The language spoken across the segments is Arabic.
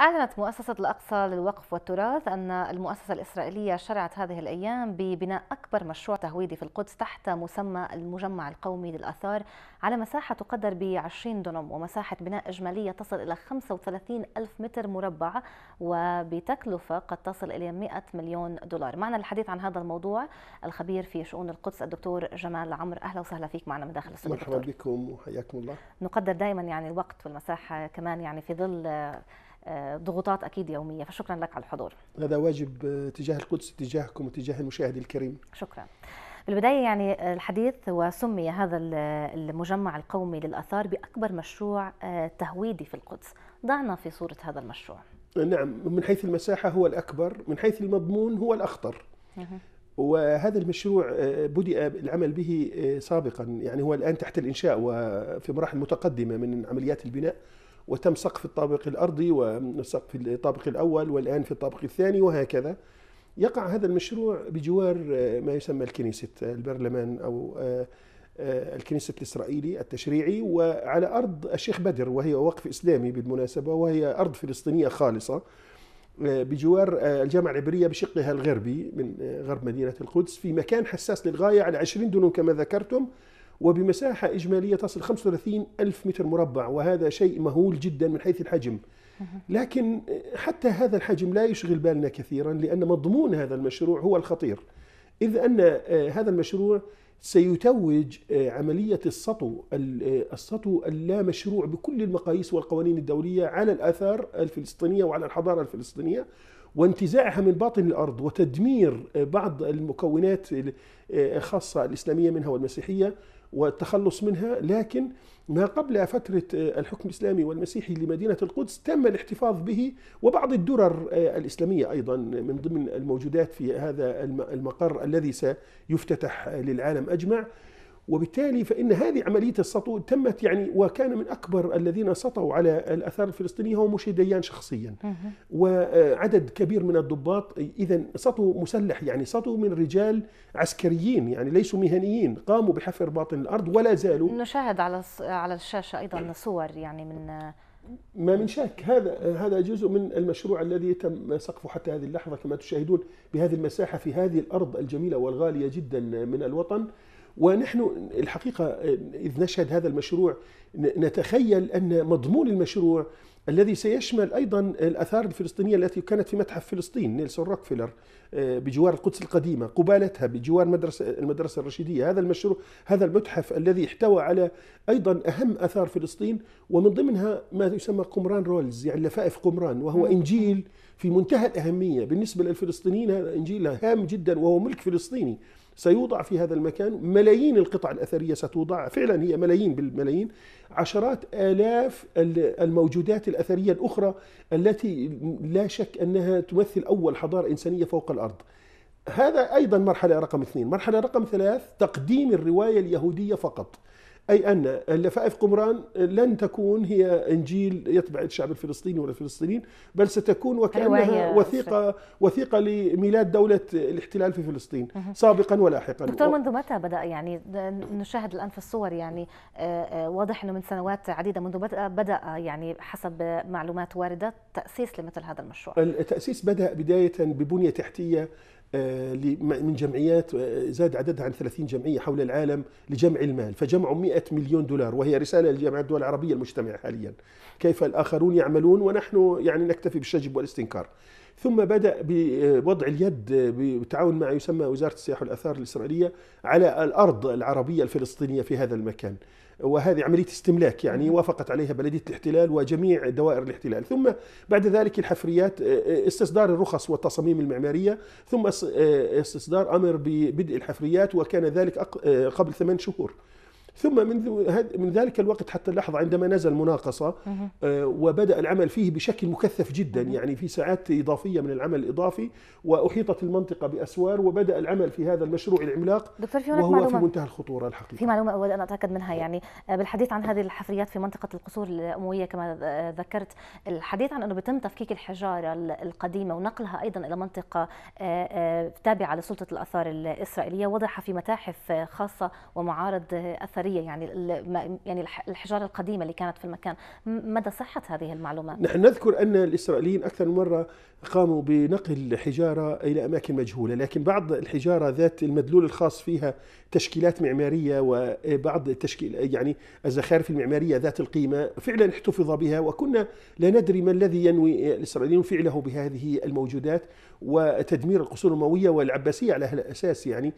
أعلنت مؤسسة الأقصى للوقف والتراث أن المؤسسة الإسرائيلية شرعت هذه الأيام ببناء أكبر مشروع تهويدي في القدس تحت مسمى المجمع القومي للآثار على مساحة تقدر ب 20 دونم ومساحة بناء إجمالية تصل إلى 35 ألف متر مربع وبتكلفة قد تصل إلى 100 مليون دولار معنا الحديث عن هذا الموضوع الخبير في شؤون القدس الدكتور جمال عمر أهلا وسهلا فيك معنا من داخل الاستوديو مرحبا بكم وحياكم الله نقدر دائما يعني الوقت والمساحة كمان يعني في ظل ضغوطات اكيد يوميه فشكرا لك على الحضور هذا واجب آه، تجاه القدس تجاهكم وتجاه المشاهد الكريم شكرا بالبداية يعني آه، الحديث وسمي هذا المجمع القومي للآثار بأكبر مشروع آه، تهويدي في القدس ضعنا في صورة هذا المشروع نعم من حيث المساحة هو الأكبر من حيث المضمون هو الأخطر وهذا المشروع بدأ العمل به سابقا يعني هو الآن تحت الإنشاء وفي مراحل متقدمة من عمليات البناء وتم سقف الطابق الأرضي وسقف الطابق الأول والآن في الطابق الثاني وهكذا يقع هذا المشروع بجوار آه، ما يسمى الكنيسة آه، البرلمان أو آه، الكنيسة الإسرائيلي التشريعي وعلى أرض الشيخ بدر وهي وقف إسلامي بالمناسبة وهي أرض فلسطينية خالصة بجوار الجامعة العبرية بشقها الغربي من غرب مدينة القدس في مكان حساس للغاية على 20 دونم كما ذكرتم وبمساحة إجمالية تصل 35 ألف متر مربع وهذا شيء مهول جدا من حيث الحجم لكن حتى هذا الحجم لا يشغل بالنا كثيرا لأن مضمون هذا المشروع هو الخطير إذ أن آه، هذا المشروع سيتوج آه، عملية السطو آه، السطو اللامشروع بكل المقاييس والقوانين الدولية على الآثار الفلسطينية وعلى الحضارة الفلسطينية وانتزاعها من باطن الارض وتدمير بعض المكونات خاصه الاسلاميه منها والمسيحيه والتخلص منها لكن ما قبل فترة آه، الحكم الإسلامي والمسيحي لمدينة القدس تم الاحتفاظ به وبعض الدرر آه، الإسلامية أيضا من ضمن الموجودات في هذا المقر الذي سيفتتح آه، للعالم أجمع وبالتالي فإن هذه عملية السطو تمت يعني وكان من أكبر الذين سطوا على الأثار الفلسطينية هو مشي ديان شخصيا وعدد كبير من الضباط إذا سطو مسلح يعني سطو من رجال عسكريين يعني ليسوا مهنيين قاموا بحفر باطن الأرض ولا زالوا نشاهد على على الشاشة أيضا صور يعني من ما من شك هذا هذا جزء من المشروع الذي تم سقفه حتى هذه اللحظه كما تشاهدون بهذه المساحه في هذه الارض الجميله والغاليه جدا من الوطن ونحن الحقيقة إذ نشهد هذا المشروع نتخيل أن مضمون المشروع الذي سيشمل أيضا الأثار الفلسطينية التي كانت في متحف فلسطين نيلسون روكفيلر آه، بجوار القدس القديمة قبالتها بجوار مدرسة المدرسة الرشيدية هذا المشروع هذا المتحف الذي احتوى على أيضا أهم أثار فلسطين ومن ضمنها ما يسمى قمران رولز يعني لفائف قمران وهو إنجيل في منتهى الأهمية بالنسبة للفلسطينيين هذا إنجيل هام جدا وهو ملك فلسطيني سيوضع في هذا المكان ملايين القطع الأثرية ستوضع فعلا هي ملايين بالملايين عشرات آلاف الموجودات الأثرية الأخرى التي لا شك أنها تمثل أول حضارة إنسانية فوق الأرض هذا أيضا مرحلة رقم اثنين مرحلة رقم ثلاث تقديم الرواية اليهودية فقط أي أن لفائف قمران لن تكون هي إنجيل يتبع الشعب الفلسطيني ولا الفلسطينيين بل ستكون وكأنها وثيقة وثيقة لميلاد دولة الاحتلال في فلسطين سابقا ولاحقا دكتور منذ متى بدأ يعني نشاهد الآن في الصور يعني آه، آه، واضح أنه من سنوات عديدة منذ بدأ يعني حسب معلومات واردة تأسيس لمثل هذا المشروع التأسيس بدأ بداية ببنية تحتية آه، من جمعيات آه، زاد عددها عن 30 جمعية حول العالم لجمع المال فجمعوا 100 مليون دولار وهي رسالة لجامعة الدول العربية المجتمعة حاليا كيف الآخرون يعملون ونحن يعني نكتفي بالشجب والاستنكار ثم بدأ بوضع اليد بالتعاون مع يسمى وزارة السياحة والآثار الإسرائيلية على الأرض العربية الفلسطينية في هذا المكان وهذه عملية استملاك يعني وافقت عليها بلدية الاحتلال وجميع دوائر الاحتلال ثم بعد ذلك الحفريات استصدار الرخص والتصاميم المعمارية ثم استصدار أمر ببدء الحفريات وكان ذلك قبل ثمان شهور ثم منذ من ذلك الوقت حتى اللحظة عندما نزل مناقصة آه، وبدأ العمل فيه بشكل مكثف جدا يعني في ساعات إضافية من العمل الإضافي وأحيطت المنطقة بأسوار وبدأ العمل في هذا المشروع العملاق دكتور في وهو معلومة في منتهى الخطورة الحقيقة في معلومة أود أن أتأكد منها يعني آه، بالحديث عن هذه الحفريات في منطقة القصور الأموية كما آه، ذكرت الحديث عن أنه بتم تفكيك الحجارة القديمة ونقلها أيضا إلى منطقة تابعة لسلطة الآثار الإسرائيلية وضعها في متاحف خاصة ومعارض أثرية الاثريه يعني يعني الحجاره القديمه اللي كانت في المكان مدى صحه هذه المعلومات نحن نذكر ان الاسرائيليين اكثر من مره قاموا بنقل حجاره الى اماكن مجهوله لكن بعض الحجاره ذات المدلول الخاص فيها تشكيلات معماريه وبعض التشكيل يعني الزخارف المعماريه ذات القيمه فعلا احتفظ بها وكنا لا ندري ما الذي ينوي الاسرائيليون فعله بهذه الموجودات وتدمير القصور الامويه والعباسيه على هذا الاساس يعني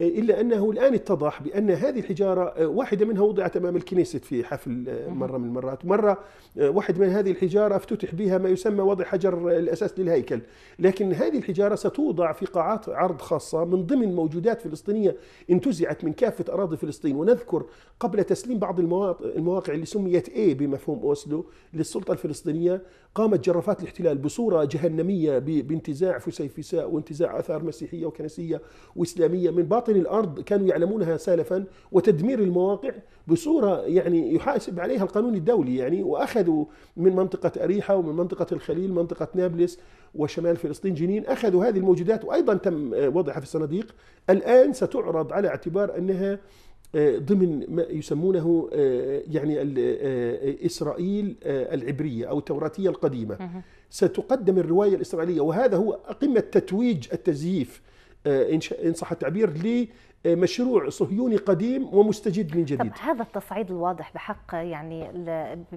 إلا أنه الآن اتضح بأن هذه الحجارة آه، واحدة منها وضعت أمام الكنيسة في حفل آه، مرة من المرات مرة آه، واحد من هذه الحجارة افتتح بها ما يسمى وضع حجر الأساس للهيكل لكن هذه الحجارة ستوضع في قاعات عرض خاصة من ضمن موجودات فلسطينية انتزعت من كافة أراضي فلسطين ونذكر قبل تسليم بعض المواقع اللي سميت A بمفهوم أوسلو للسلطة الفلسطينية قامت جرافات الاحتلال بصورة جهنمية بانتزاع فسيفساء وانتزاع آثار مسيحية وكنسية وإسلامية من باطن مواطني الارض كانوا يعلمونها سلفا وتدمير المواقع بصوره يعني يحاسب عليها القانون الدولي يعني واخذوا من منطقه اريحه ومن منطقه الخليل منطقه نابلس وشمال فلسطين جنين اخذوا هذه الموجودات وايضا تم وضعها في الصناديق الان ستعرض على اعتبار انها آه، ضمن ما يسمونه آه، يعني آه، اسرائيل العبريه او التوراتيه القديمه ستقدم الروايه الاسرائيليه وهذا هو قمه تتويج التزييف آه، ان صح التعبير لمشروع صهيوني قديم ومستجد من جديد. طب هذا التصعيد الواضح بحق يعني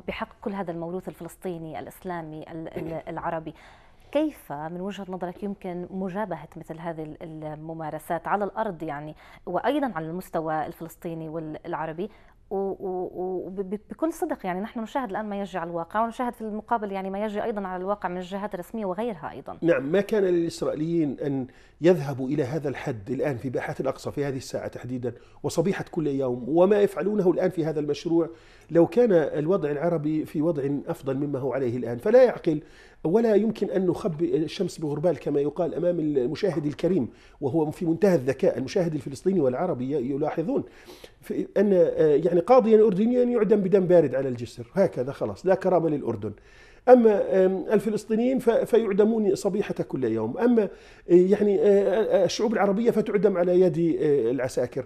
بحق كل هذا الموروث الفلسطيني الاسلامي العربي كيف من وجهة نظرك يمكن مجابهة مثل هذه الممارسات على الأرض يعني وأيضا على المستوى الفلسطيني والعربي وبكل صدق يعني نحن نشاهد الان ما يجري على الواقع ونشاهد في المقابل يعني ما يجري ايضا على الواقع من الجهات الرسميه وغيرها ايضا. نعم ما كان للاسرائيليين ان يذهبوا الى هذا الحد الان في باحات الاقصى في هذه الساعه تحديدا وصبيحه كل يوم وما يفعلونه الان في هذا المشروع لو كان الوضع العربي في وضع افضل مما هو عليه الان فلا يعقل ولا يمكن أن نخبئ الشمس بغربال كما يقال أمام المشاهد الكريم وهو في منتهى الذكاء المشاهد الفلسطيني والعربي يلاحظون أن آه، يعني قاضيا أردنيا يعدم بدم بارد على الجسر هكذا خلاص لا كرامة للأردن أما الفلسطينيين فيعدمون صبيحة كل يوم أما آه، يعني آه، الشعوب العربية فتعدم على يد العساكر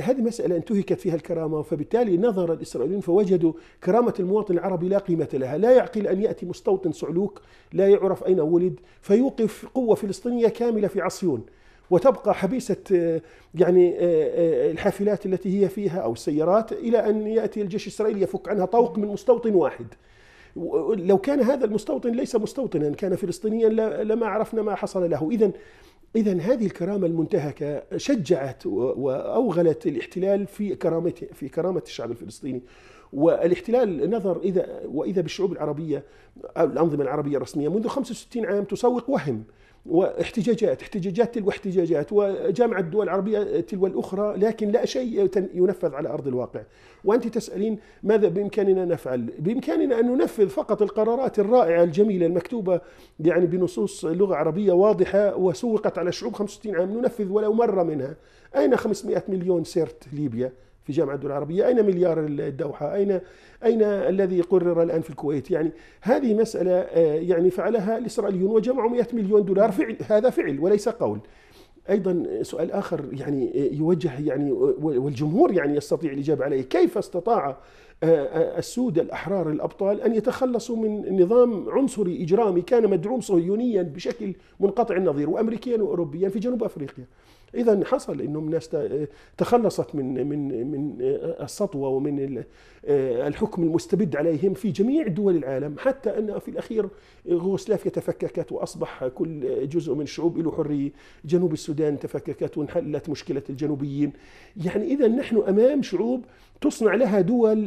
هذه مسألة انتهكت فيها الكرامة فبالتالي نظر الإسرائيليون فوجدوا كرامة المواطن العربي لا قيمة لها لا يعقل أن يأتي مستوطن صعلوك لا يعرف أين ولد فيوقف قوة فلسطينية كاملة في عصيون وتبقى حبيسة آه، يعني آه، آه، الحافلات التي هي فيها أو السيارات إلى أن يأتي الجيش الإسرائيلي يفك عنها طوق من مستوطن واحد لو كان هذا المستوطن ليس مستوطنا كان فلسطينيا لما عرفنا ما حصل له إذا إذا هذه الكرامة المنتهكة شجعت وأوغلت الاحتلال في كرامته في كرامة الشعب الفلسطيني والاحتلال نظر إذا وإذا بالشعوب العربية الأنظمة العربية الرسمية منذ 65 عام تسوق وهم واحتجاجات احتجاجات تلو احتجاجات وجامعة الدول العربية تلو الأخرى لكن لا شيء ينفذ على أرض الواقع وأنت تسألين ماذا بإمكاننا نفعل بإمكاننا أن ننفذ فقط القرارات الرائعة الجميلة المكتوبة يعني بنصوص لغة عربية واضحة وسوقت على الشعوب 65 عام ننفذ ولو مرة منها أين 500 مليون سيرت ليبيا في جامعة الدول العربية أين مليار الدوحة أين, أين الذي قرر الآن في الكويت يعني هذه مسألة آه، يعني فعلها الإسرائيليون وجمعوا 100 مليون دولار فعل هذا فعل وليس قول ايضا سؤال اخر يعني آه، يوجه يعني والجمهور يعني يستطيع الاجابه عليه، كيف استطاع آه، السود الاحرار الابطال ان يتخلصوا من نظام عنصري اجرامي كان مدعوم صهيونيا بشكل منقطع النظير وامريكيا واوروبيا في جنوب افريقيا؟ اذا حصل انهم ناس تخلصت من من من السطوه ومن الحكم المستبد عليهم في جميع دول العالم حتى ان في الاخير يوغوسلافيا تفككت واصبح كل جزء من الشعوب له حريه جنوب السودان تفككت وانحلت مشكله الجنوبيين يعني اذا نحن امام شعوب تصنع لها دول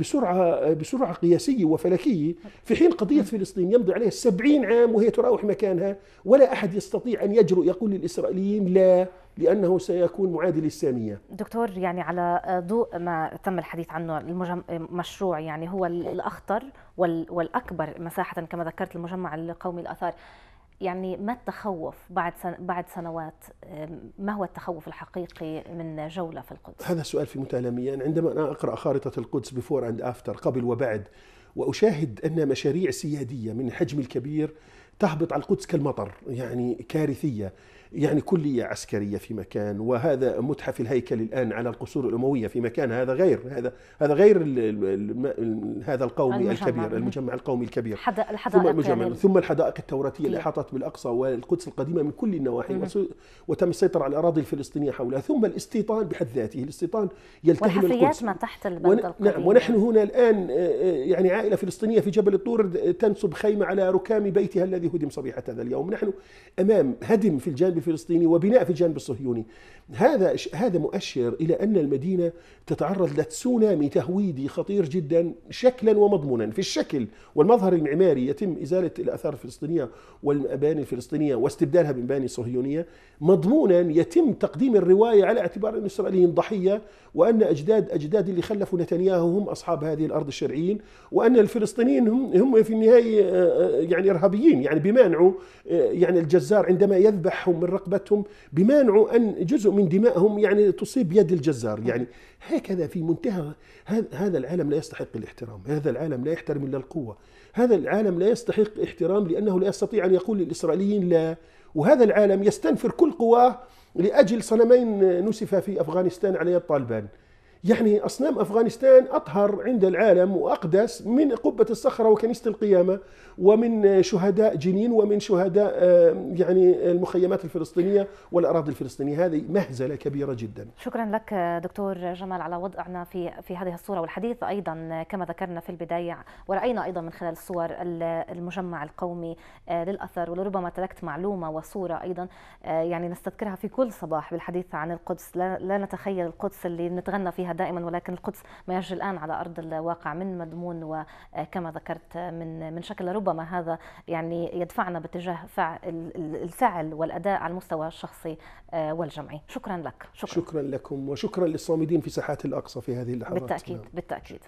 بسرعه بسرعه قياسيه وفلكيه في حين قضيه فلسطين يمضي عليها 70 عام وهي تراوح مكانها ولا احد يستطيع ان يجرؤ يقول للاسرائيليين لا لأنه سيكون معادي للساميه. دكتور يعني على ضوء ما تم الحديث عنه المشروع يعني هو الأخطر والأكبر مساحة كما ذكرت المجمع القومي الأثار يعني ما التخوف بعد سن بعد سنوات ما هو التخوف الحقيقي من جوله في القدس؟ هذا السؤال في منتهى يعني عندما انا اقرا خارطه القدس بفور اند افتر قبل وبعد واشاهد ان مشاريع سياديه من الحجم الكبير تهبط على القدس كالمطر، يعني كارثيه. يعني كلية عسكرية في مكان وهذا متحف الهيكل الآن على القصور الأموية في مكان هذا غير هذا هذا غير الـ الـ الـ هذا القومي المجمع الكبير المجمع القومي الكبير ثم ثم الحدائق التوراتية اللي أحاطت بالأقصى والقدس القديمة من كل النواحي وتم السيطرة على الأراضي الفلسطينية حولها ثم الاستيطان بحد ذاته الاستيطان يلتهم القدس ما تحت البند نعم ونحن هنا الآن آه، آه، يعني عائلة فلسطينية في جبل الطور آه، تنصب خيمة على ركام بيتها الذي هدم صبيحة هذا اليوم نحن أمام هدم في الجانب الفلسطيني وبناء في الجانب الصهيوني هذا هذا مؤشر الى ان المدينه تتعرض لتسونامي تهويدي خطير جدا شكلا ومضمونا في الشكل والمظهر المعماري يتم ازاله الاثار الفلسطينيه والمباني الفلسطينيه واستبدالها بمباني صهيونيه مضمونا يتم تقديم الروايه على اعتبار ان الاسرائيليين ضحيه وان اجداد اجداد اللي خلفوا نتنياهو هم اصحاب هذه الارض الشرعيين وان الفلسطينيين هم هم في النهايه يعني ارهابيين يعني بمانعوا يعني الجزار عندما يذبحهم رقبتهم بمانعوا أن جزء من دمائهم يعني تصيب يد الجزار يعني هكذا في منتهى هذا العالم لا يستحق الاحترام هذا العالم لا يحترم إلا القوة هذا العالم لا يستحق احترام لأنه لا يستطيع أن يقول للإسرائيليين لا وهذا العالم يستنفر كل قواه لأجل صنمين نسفا في أفغانستان على يد طالبان يعني أصنام أفغانستان أطهر عند العالم وأقدس من قبة الصخرة وكنيسة القيامة ومن شهداء جنين ومن شهداء يعني المخيمات الفلسطينية والأراضي الفلسطينية هذه مهزلة كبيرة جدا شكرا لك دكتور جمال على وضعنا في في هذه الصورة والحديث أيضا كما ذكرنا في البداية ورأينا أيضا من خلال الصور المجمع القومي آه، للأثر ولربما تركت معلومة وصورة أيضا آه، يعني نستذكرها في كل صباح بالحديث عن القدس لا, لا نتخيل القدس اللي نتغنى فيها فيها دائما ولكن القدس ما يجري الآن على أرض الواقع من مضمون وكما ذكرت من من شكل ربما هذا يعني يدفعنا باتجاه الفعل والأداء على المستوى الشخصي آه، والجمعي شكرا لك شكرا, شكرا لكم وشكرا للصامدين في ساحات الأقصى في هذه اللحظات بالتأكيد نعم. بالتأكيد